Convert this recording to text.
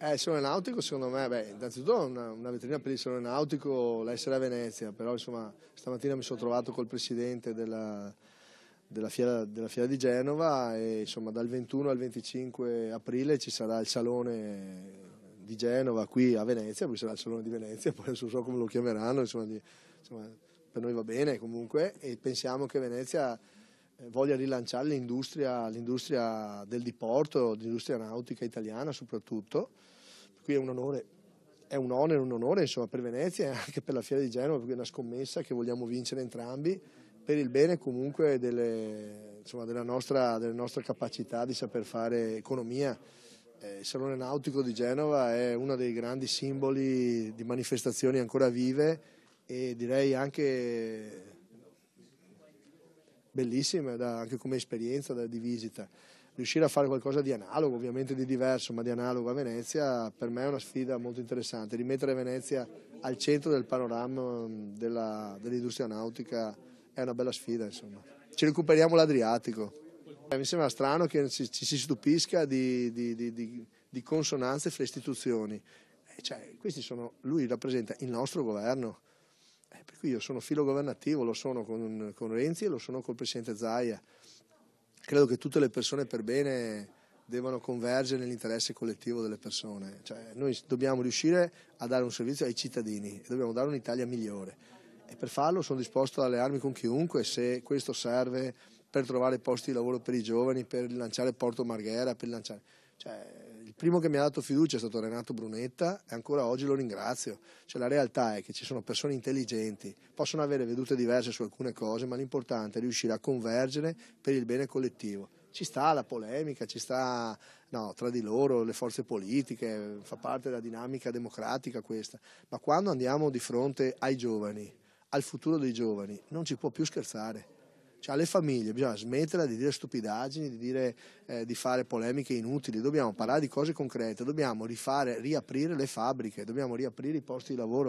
Eh, il Salone Nautico secondo me, beh, innanzitutto una, una vetrina per il Salone Nautico l'essere a Venezia, però insomma stamattina mi sono trovato col presidente della, della, fiera, della, fiera, di Genova e insomma dal 21 al 25 aprile ci sarà il Salone di Genova qui a Venezia, poi sarà il Salone di Venezia, poi non so come lo chiameranno, insomma, di, insomma per noi va bene comunque e pensiamo che Venezia eh, voglia rilanciare l'industria, l'industria del diporto, l'industria nautica italiana soprattutto. Qui è un onore, è un onere, un onore insomma, per Venezia e anche per la Fiera di Genova, perché è una scommessa che vogliamo vincere entrambi per il bene comunque delle, insomma, della, nostra, della, nostra, capacità di saper fare economia. Eh, il Salone Nautico di Genova è uno dei grandi simboli di manifestazioni ancora vive e direi anche bellissime da, anche come esperienza da, di visita. Riuscire a fare qualcosa di analogo, ovviamente di diverso, ma di analogo a Venezia, per me è una sfida molto interessante. Rimettere Venezia al centro del panorama mm, dell'industria nautica è una bella sfida, insomma. Ci recuperiamo l'Adriatico. Eh, mi sembra strano che ci, ci si stupisca di, di, di, di, consonanze fra istituzioni. Eh, cioè, sono, lui rappresenta il nostro governo. Eh, per cui io sono filo governativo, lo sono con, con Renzi e lo sono col Presidente Zaia. Credo che tutte le persone per bene devono convergere nell'interesse collettivo delle persone. Cioè, noi dobbiamo riuscire a dare un servizio ai cittadini e dobbiamo dare un'Italia migliore. E per farlo sono disposto ad allearmi con chiunque se questo serve per trovare posti di lavoro per i giovani, per rilanciare Porto Marghera, per rilanciare... Cioè, primo che mi ha dato fiducia è stato Renato Brunetta e ancora oggi lo ringrazio. Cioè, la realtà è che ci sono persone intelligenti, possono avere vedute diverse su alcune cose, ma l'importante è riuscire a convergere per il bene collettivo. Ci sta la polemica, ci sta no, tra di loro le forze politiche, fa parte della dinamica democratica questa, ma quando andiamo di fronte ai giovani, al futuro dei giovani, non ci può più scherzare cioè, alle famiglie bisogna smetterla di dire stupidaggini, di, dire, eh, di fare polemiche inutili, dobbiamo parlare di cose concrete, dobbiamo rifare, riaprire le fabbriche, dobbiamo riaprire i posti di lavoro.